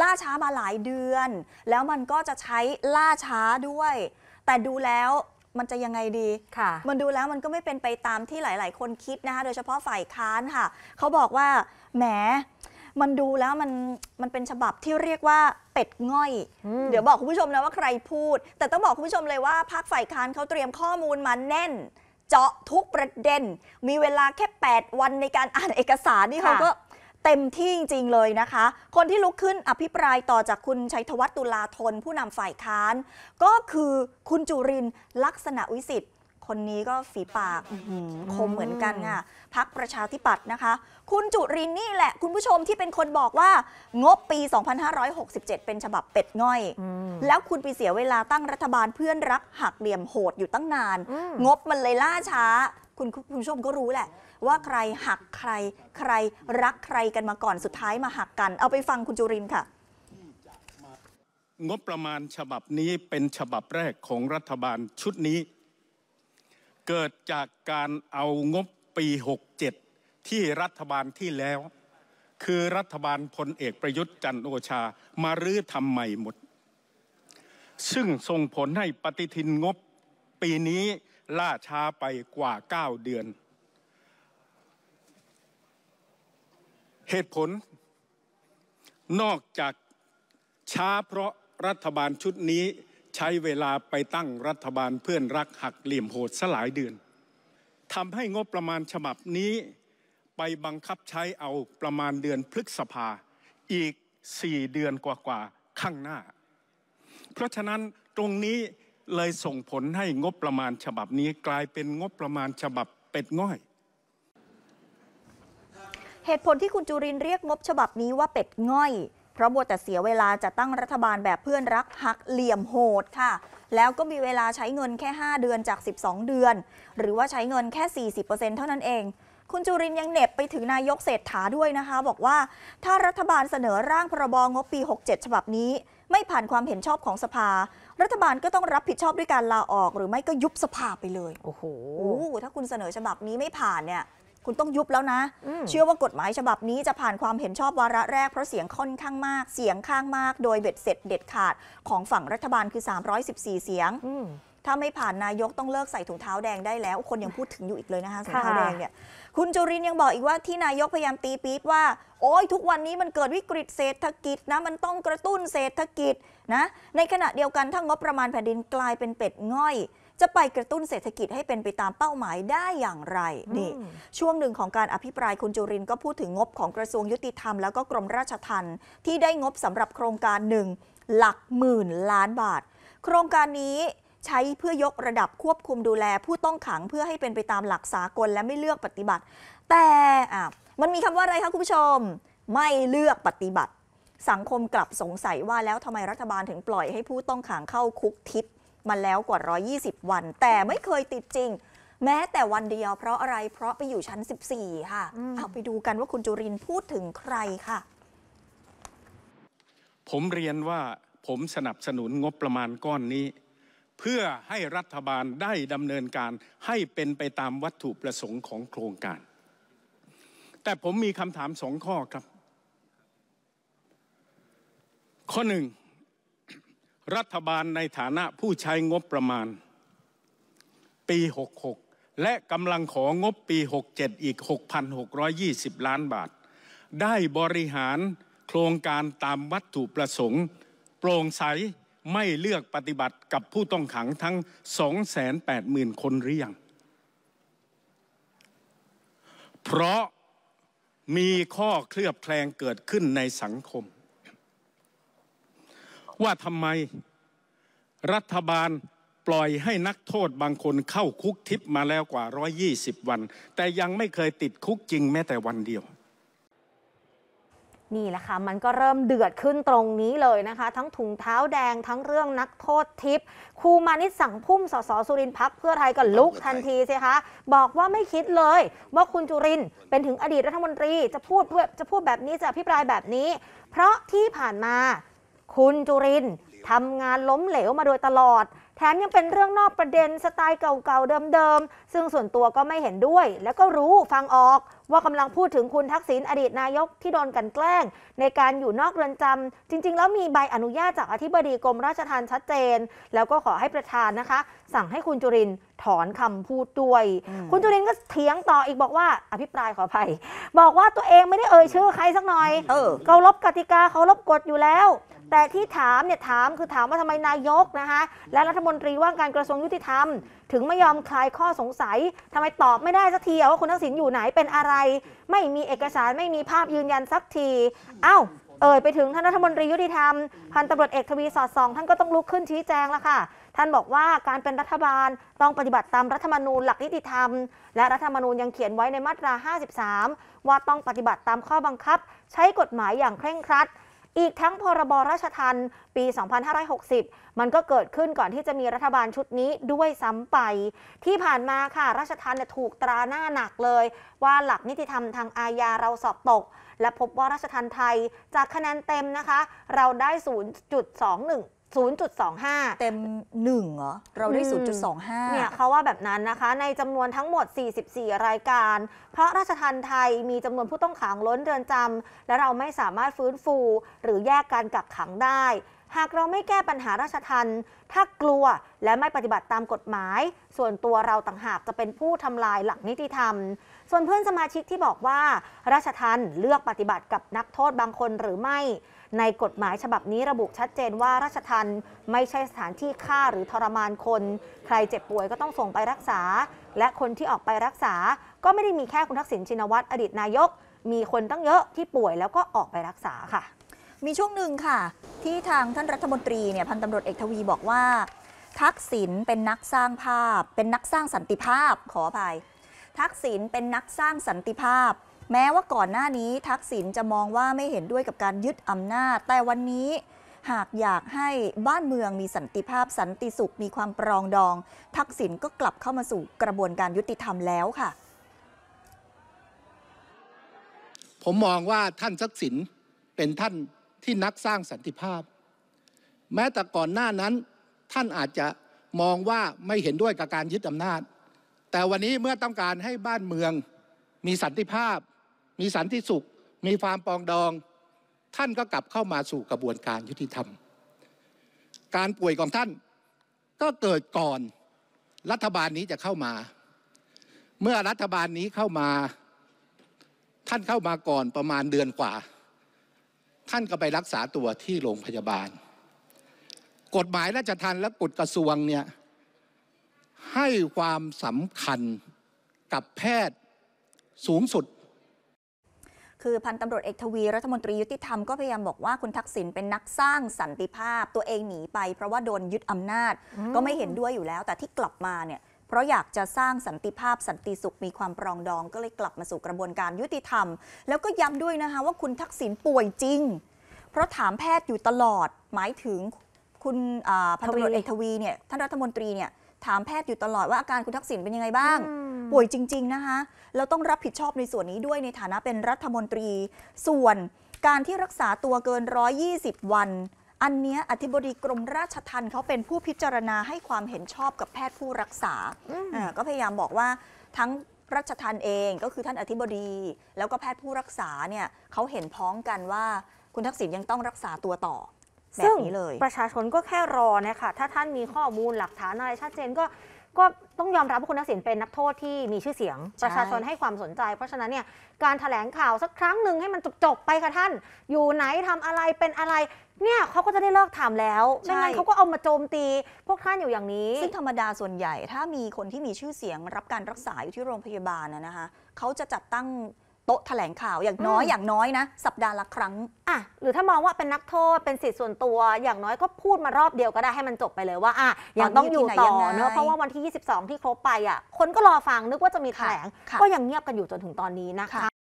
ล่าช้ามาหลายเดือน แล้วมันก็จะใช้ล่าช้าด้วย แต่ดูแล้วมันจะยังไงดีมันดูแล้วมันก็ไม่เป็นไปตามที่หลาย ๆ คนคิดนะคะโดยเฉพาะฝ่ายค้านค่ะเขาบอกว่าแหมมันดูแล้วมันมันเป็นฉบับที่เรียกว่าเป็ดง่อยอเดี๋ยวบอกคุณผู้ชมนะว่าใครพูด แต่ต้องบอกคุณผู้ชมเลยว่าพรรคฝ่ายค้านเขาเตรียมข้อมูลมาแน่น เจาะทุกประเด็น มีเวลาแค่8วันในการอ่านเอกสารนี่เขาก็เต็มที่จริงๆเลยนะคะ คนที่ลุกขึ้นอภิปรายต่อจากคุณชัยธวัฒน์ตุลาธนผู้นำฝ่ายค้านก็คือคุณจุรินลักษณะวิสิทธิ์ คนนี้ก็ฝีปาก คมเหมือนกันค่ะพักประชาธิปัตย์นะคะ คุณจุรินนี่แหละ คุณผู้ชมที่เป็นคนบอกว่า งบปี 2567 เป็นฉบับเป็ดง่อยอแล้วคุณไปเสียเวลาตั้งรัฐบาลเพื่อนรักหักเหลี่ยมโหดอยู่ตั้งนาน งบมันเลยล่าช้า คุณคุณผู้ชมก็รู้แหละว่าใครหักใครใครรักใครกันมาก่อนสุดท้ายมาหักกัน เอาไปฟังคุณจุรินค่ะ งบประมาณฉบับนี้เป็นฉบับแรกของรัฐบาลชุดนี้ เกิดจากการเอางบปี67ที่รัฐบาลที่แล้ว คือรัฐบาลพลเอกประยุทธ์จันโอชามารื้อทำใหม่หมดซึ่งส่งผลให้ปฏิทินงบปีนี้ล่าช้าไปกว่า 9 เดือนเหตุผล นอกจากช้าเพราะรัฐบาลชุดนี้ใช้เวลาไปตั้งรัฐบาลเพื่อนรักหักเหลี่ยมโหดสลายเดือนทำให้งบประมาณฉบับนี้ไปบังคับใช้เอาประมาณเดือนพฤษภาอีกสี่เดือนกว่าๆข้างหน้า เพราะฉะนั้นตรงนี้เลยส่งผลให้งบประมาณฉบับนี้กลายเป็นงบประมาณฉบับเป็ดง่อยเหตุผลที่คุณจุรินเรียกงบฉบับนี้ว่าเป็ดง่อย เพราะบวแต่เสียเวลาจะตั้งรัฐบาลแบบเพื่อนรักหักเหลี่ยมโหดค่ะ แล้วก็มีเวลาใช้เงินแค่ 5 เดือนจาก 12 เดือน หรือว่าใช้เงินแค่ 40%เท่านั้นเอง คุณจุรินยังเหน็บไปถึงนายกเศรษฐาด้วยนะคะบอกว่าถ้ารัฐบาลเสนอร่างพรบงบปี 67 ฉบับนี้ ไม่ผ่านความเห็นชอบของสภา รัฐบาลก็ต้องรับผิดชอบด้วยการลาออก หรือไม่ก็ยุบสภาไปเลยโอ้โหถ้าคุณเสนอฉบับนี้ไม่ผ่านเนี่ยคุณต้องยุบแล้วนะ เชื่อว่ากฎหมายฉบับนี้จะผ่านความเห็นชอบวาระแรก เพราะเสียงค่อนข้างมากเสียงข้างมากโดยเบ็ดเสร็จเด็ดขาดของฝั่งรัฐบาลคือ 314 เสียง ถ้าไม่ผ่านนายกต้องเลิกใส่ถุงเท้าแดงได้แล้วคนยังพูดถึงอยู่อีกเลยนะคะถุงเท้าแดงเนี่ย คุณจุรินยังบอกอีกว่าที่นายกพยายามตีปี๊บว่า โอ้ยทุกวันนี้มันเกิดวิกฤตเศรษฐกิจนะ มันต้องกระตุ้นเศรษฐกิจนะในขณะเดียวกันถ้างบประมาณแผ่นดินกลายเป็นเป็ดง่อยจะไปกระตุ้นเศรษฐกิจให้เป็นไปตามเป้าหมายได้อย่างไรนี่ช่วงหนึ่งของการอภิปรายคุณจุรินก็พูดถึงงบของกระทรวงยุติธรรม แล้วก็กรมราชทัณฑ์ที่ได้งบสำหรับโครงการหนึ่งหลักหมื่น ล้านบาท โครงการนี้ใช้เพื่อยกระดับควบคุมดูแล ผู้ต้องขังเพื่อให้เป็นไปตามหลักสากล และไม่เลือกปฏิบัติ แต่มันมีคำว่าอะไรคะคุณผู้ชมไม่เลือกปฏิบัติ สังคมกลับสงสัยว่าแล้วทำไมรัฐบาลถึงปล่อยให้ผู้ต้องขังเข้าคุกทิพย์มาแล้วกว่า 120 วัน แต่ไม่เคยติดจริง แม้แต่วันเดียวเพราะอะไร เพราะไปอยู่ชั้น 14 ค่ะเอาไปดูกันว่าคุณจุรินพูดถึงใครค่ะ ผมเรียนว่าผมสนับสนุนงบประมาณก้อนนี้ เพื่อให้รัฐบาลได้ดำเนินการให้เป็นไปตามวัตถุประสงค์ของโครงการ แต่ผมมีคำถามสองข้อครับ ข้อหนึ่งรัฐบาลในฐานะผู้ใช้งบประมาณ ปี 66 และกำลังของบปี 67 อีก 6,620 ล้านบาท ได้บริหารโครงการตามวัตถุประสงค์โปร่งใสไม่เลือกปฏิบัติกับผู้ต้องขังทั้ง 280,000 คนหรือยังเพราะมีข้อเคลือบแคลงเกิดขึ้นในสังคมว่าทำไมรัฐบาลปล่อยให้นักโทษบางคนเข้าคุกทิพย์มาแล้วกว่า 120 วัน แต่ยังไม่เคยติดคุกจริงแม้แต่วันเดียว นี่แหละค่ะ มันก็เริ่มเดือดขึ้นตรงนี้เลยนะคะ ทั้งถุงเท้าแดงทั้งเรื่องนักโทษทิพย์ครูมานิสังพุ่มสสสุรินพักเพื่อไทยก็ลุกทันทีสิคะ บอกว่าไม่คิดเลย ว่าคุณจุรินเป็นถึงอดีตรัฐมนตรีจะพูดจะพูดแบบนี้จะพิปรายแบบนี้ เพราะที่ผ่านมาคุณจุรินทำงานล้มเหลวมาโดยตลอด แถมยังเป็นเรื่องนอกประเด็นสไตล์เก่าๆเดิมๆ ซึ่งส่วนตัวก็ไม่เห็นด้วย แล้วก็รู้ฟังออกว่ากำลังพูดถึงคุณทักษิณอดีตนายกที่โดนกันแกล้ง ในการอยู่นอกเรือนจำ จริง ๆ แล้วมีใบอนุญาตจากอธิบดีกรมราชทัณฑ์ชัดเจน แล้วก็ขอให้ประธานนะคะ สั่งให้คุณจุรินถอนคำพูดด้วย คุณจุรินก็เถียงต่ออีกบอกว่าอภิปรายขออภัย บอกว่าตัวเองไม่ได้เอ่ยชื่อใครสักหน่อยเออเคารพกติกาเคารพกฎอยู่แล้วแต่ที่ถามเนี่ยถามคือถามว่าทำไมนายกนะคะและรัฐมนตรีว่าการกระทรวงยุติธรรม ถึงไม่ยอมคลายข้อสงสัยทำไมตอบไม่ได้สักทีว่าคุณทักษิณอยู่ไหนเป็นอะไร ไม่มีเอกสารไม่มีภาพยืนยันสักทีเอา้าเอ่ย ไปถึงท่านรัฐมนตรียุติธรรมพันตำรวจเอกทวีสอดส่องท่านก็ต้องลุกขึ้นชี้แจงแล้วค่ะ ท่านบอกว่าการเป็นรัฐบาลต้องปฏิบัติตามรัฐธรรมนูญหลักนิติธรรมและรัฐธรรมนูญยังเขียนไว้ในมาตรา53 ว่าต้องปฏิบัติตามข้อบังคับใช้กฎหมายอย่างเคร่งครัดอีกทั้งพรบราชทันปี 2560 มันก็เกิดขึ้นก่อนที่จะมีรัฐบาลชุดนี้ด้วยซ้ำไป ที่ผ่านมาค่ะราชทันถูกตราหน้าหนักเลย ว่าหลักนิติธรรมทางอาญาเราสอบตก และพบว่าราชทันไทย จากคะแนนเต็มนะคะ เราได้ 0.21 0.25 เต็มหนึ่งเหรอเราได้ 0.25เนี่ยเขาว่าแบบนั้นนะคะ ในจำนวนทั้งหมด 44 รายการ เพราะราชทันไทยมีจำนวนผู้ต้องขังล้นเรือนจำและเราไม่สามารถฟื้นฟู หรือแยกการกักขังได้ หากเราไม่แก้ปัญหาราชทันถ้ากลัวและไม่ปฏิบัติตามกฎหมาย ส่วนตัวเราต่างหากจะเป็นผู้ทำลายหลักนิติธรรม ส่วนเพื่อนสมาชิกที่บอกว่า ราชทันเลือกปฏิบัติกับนักโทษบางคนหรือไม่ในกฎหมายฉบับนี้ระบุชัดเจนว่าราชทันไม่ใช่สถานที่ฆ่าหรือทรมานคน ใครเจ็บป่วยก็ต้องส่งไปรักษา และคนที่ออกไปรักษาก็ไม่ได้มีแค่คุณทักษิณชินวัตรอดีตนายก มีคนตั้งเยอะที่ป่วยแล้วก็ออกไปรักษาค่ะ มีช่วงหนึ่งค่ะ ที่ทางท่านรัฐมนตรีเนี่ยพันตำรวจเอกทวีบอกว่า ทักษิณเป็นนักสร้างภาพ เป็นนักสร้างสันติภาพขออภัย ทักษิณเป็นนักสร้างสันติภาพแม้ว่าก่อนหน้านี้ทักษิณจะมองว่าไม่เห็นด้วยกับการยึดอำนาจ แต่วันนี้หากอยากให้บ้านเมืองมีสันติภาพ สันติสุขมีความปรองดอง ทักษิณก็กลับเข้ามาสู่กระบวนการยุติธรรมแล้วค่ะ ผมมองว่าท่านทักษิณเป็นท่านที่นักสร้างสันติภาพ แม้แต่ก่อนหน้านั้น ท่านอาจจะมองว่าไม่เห็นด้วยกับการยึดอำนาจ แต่วันนี้เมื่อต้องการให้บ้านเมืองมีสันติภาพมีสันติสุข มีความปองดอง ท่านก็กลับเข้ามาสู่กระบวนการยุติธรรม การป่วยของท่าน ก็เกิดก่อนรัฐบาลนี้จะเข้ามา เมื่อรัฐบาลนี้เข้ามา ท่านเข้ามาก่อนประมาณเดือนกว่า ท่านก็ไปรักษาตัวที่โรงพยาบาล กฎหมายราชทัณฑ์และกฎกระทรวงเนี่ยให้ความสำคัญกับแพทย์สูงสุดคือพันตำรวจเอกทวีรัฐมนตรียุติธรรมก็พยายามบอกว่าคุณทักษิณเป็นนักสร้างสันติภาพตัวเองหนีไปเพราะว่าโดนยึดอำนาจก็ไม่เห็นด้วยอยู่แล้ว แต่ที่กลับมาเนี่ยเพราะอยากจะสร้างสันติภาพสันติสุขมีความปรองดองก็เลยกลับมาสู่กระบวนการยุติธรรมแล้วก็ย้ำด้วยนะคะว่าคุณทักษิณป่วยจริง เพราะถามแพทย์อยู่ตลอดหมายถึงคุณพันตำรวจเอกทวีเนี่ยท่านรัฐมนตรีเนี่ยถามแพทย์อยู่ตลอดว่าอาการคุณทักษิณเป็นยังไงบ้าง่วยจริงๆนะคะเราต้องรับผิดชอบในส่วนนี้ด้วยในฐานะเป็นรัฐมนตรีส่วนการที่รักษาตัวเกิน 120 วัน อันเนี้ยอธิบดีกรมราชทัณฑ์เขาเป็นผู้พิจารณาให้ความเห็นชอบกับแพทย์ผู้รักษาก็พยายามบอกว่าทั้งรัชทันเองก็คือท่านอธิบดีแล้วก็แพทย์ผู้รักษาเนี่ยเขาเห็นพ้องกันว่าคุณทักษิณยังต้องรักษาตัวต่อแบบนี้เลยประชาชนก็แค่รอนะคะถ้าท่านมีข้อมูลหลักฐานอะไรชัดเจนก็ก็ต้องยอมรับว่าคุณทักษิณเป็นนักโทษที่มีชื่อเสียง ประชาชนให้ความสนใจ เพราะฉะนั้นเนี่ยการถแถลงข่าวสักครั้งหนึ่งให้มันจบจบไปค่ะท่าน อยู่ไหนทำอะไรเป็นอะไรเนี่ยเขาก็จะได้เลิกถามแล้วไม่งั้นเขาก็เอามาโจมตีพวกท่านอยู่อย่างนี้ ซึ่งธรรมดาส่วนใหญ่ ถ้ามีคนที่มีชื่อเสียง รับการรักษาอยู่ที่โรงพยาบาลนะคะเขาจะจัดตั้งโต๊ะแถลงข่าวอย่างน้อยอย่างน้อยนะ สัปดาห์ละครั้งอ่ะ หรือถ้ามองว่าเป็นนักโทษเป็นสิทธิ์ส่วนตัวอย่างน้อยก็พูดมารอบเดียวก็ได้ให้มันจบไปเลยว่าอ่ะยังต้องอยู่ต่อเนอะเพราะว่าวันที่ 22 ที่ครบไปอ่ะคนก็รอฟังนึกว่าจะมีแถลงก็ยังเงียบกันอยู่จนถึงตอนนี้นะคะ